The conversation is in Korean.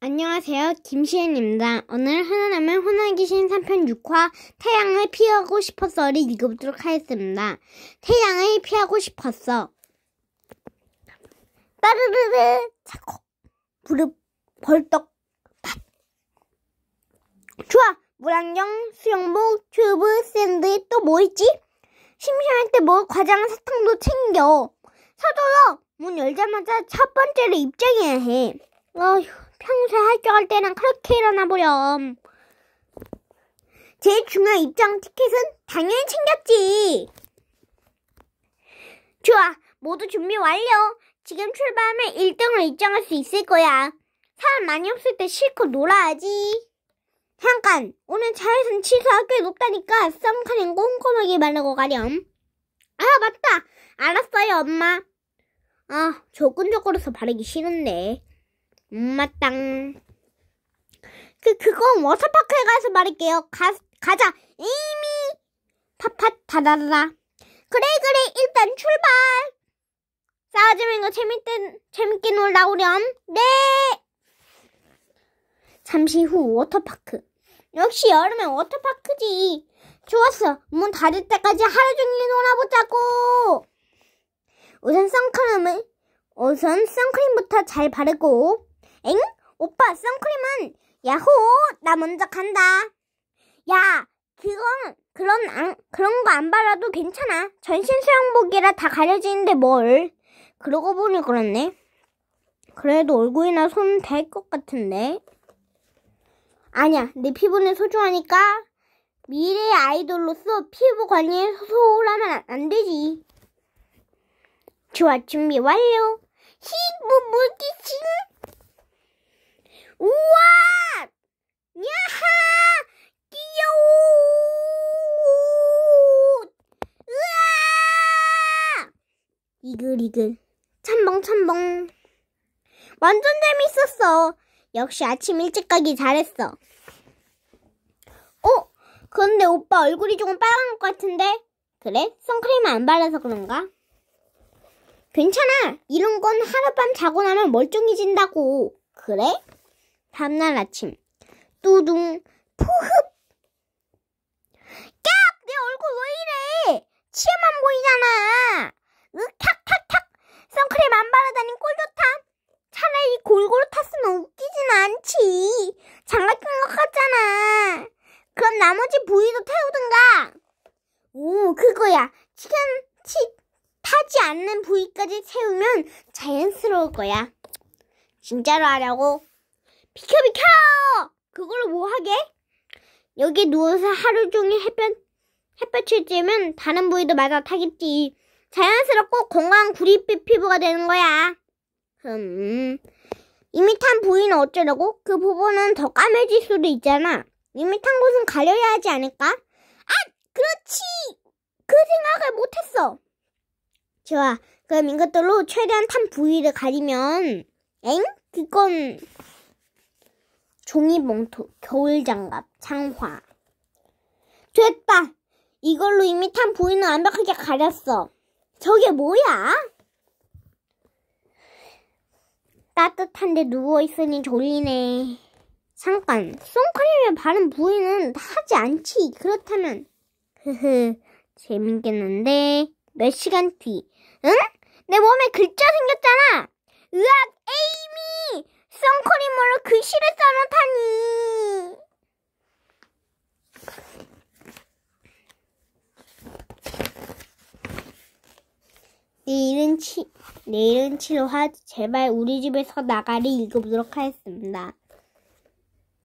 안녕하세요. 김시은입니다. 오늘 하나라면 혼나기신 3편 6화 태양을 피하고 싶었어를 읽어보도록 하겠습니다. 태양을 피하고 싶었어. 빠르르르 차코 무릎 벌떡 팍 좋아 물안경 수영복 튜브 샌드위 치또뭐 있지? 심심할 때먹과장 뭐 사탕도 챙겨 서둘러 문 열자마자 첫 번째로 입장해야 해 어휴 평소에 할 때랑 그렇게 일어나 보렴. 제일 중요한 입장 티켓은 당연히 챙겼지. 좋아, 모두 준비 완료. 지금 출발하면 1등을 입장할 수 있을 거야. 사람 많이 없을 때 실컷 놀아야지. 잠깐, 오늘 자외선 치수가 꽤 높다니까 썸카는 꼼꼼하게 말하고 가렴. 아, 맞다. 알았어요, 엄마. 아, 조근저거려서 바르기 싫은데. 엄마 땅. 그, 그건 워터파크에 가서 말할게요. 가, 가자. 이미. 팟팟 다다다다. 그래, 그래. 일단 출발. 싸워주면 이거 재밌게, 재밌게 놀다 오렴. 네. 잠시 후 워터파크. 역시 여름엔 워터파크지. 좋았어. 문 닫을 때까지 하루 종일 놀아보자고. 우선 선크림을, 우선 선크림부터 잘 바르고, 엥? 오빠 선크림은 야호! 나 먼저 간다. 야, 그건 그런 안, 그런 거안 바라도 괜찮아. 전신 수영복이라 다 가려지는데 뭘? 그러고 보니 그렇네. 그래도 얼굴이나 손은을것 같은데. 아니야, 내 피부는 소중하니까 미래의 아이돌로서 피부 관리에 소홀하면 안 되지. 좋아, 준비 완료. 히브 물기침. 우와! 야하! 귀여워! 으아! 이글이글. 참벙참벙. 완전 재밌었어. 역시 아침 일찍 가기 잘했어. 어? 그런데 오빠 얼굴이 조금 빨간 것 같은데? 그래? 선크림 안발라서 그런가? 괜찮아. 이런 건 하룻밤 자고 나면 멀쩡해진다고. 그래? 다음날 아침 뚜둥 포흡 야! 내 얼굴 왜 이래! 치아만 보이잖아! 으탁탁탁! 선크림 안 바르다니 꼴 좋다! 차라리 골고루 탔으면 웃기진 않지! 장난친것 같잖아! 그럼 나머지 부위도 태우든가! 오, 그거야! 치킨, 치, 타지 않는 부위까지 채우면 자연스러울 거야. 진짜로 하려고? 비켜 비켜! 그걸로 뭐 하게? 여기 누워서 하루 종일 햇볕 햇볕을 쬐면 다른 부위도 말아 타겠지. 자연스럽고 건강한 구릿빛 피부가 되는 거야. 음. 이미 탄 부위는 어쩌려고? 그 부분은 더 까매질 수도 있잖아. 이미 탄 곳은 가려야 하지 않을까? 아, 그렇지! 그 생각을 못했어. 좋아. 그럼 이것들로 최대한 탄 부위를 가리면, 엥? 그건 종이봉투, 겨울장갑, 장화. 됐다! 이걸로 이미 탄부위는 완벽하게 가렸어. 저게 뭐야? 따뜻한데 누워있으니 졸리네. 잠깐, 선크림을 바른 부위는 하지 않지. 그렇다면, 흐흐, 재밌겠는데. 몇 시간 뒤, 응? 내 몸에 글자 생겼잖아! 으악, 에이미! 선크림으로 글씨를 그 써놓다니. 내일은 치, 내일은 치료하 지 제발 우리 집에서 나가리 읽어보도록 하겠습니다.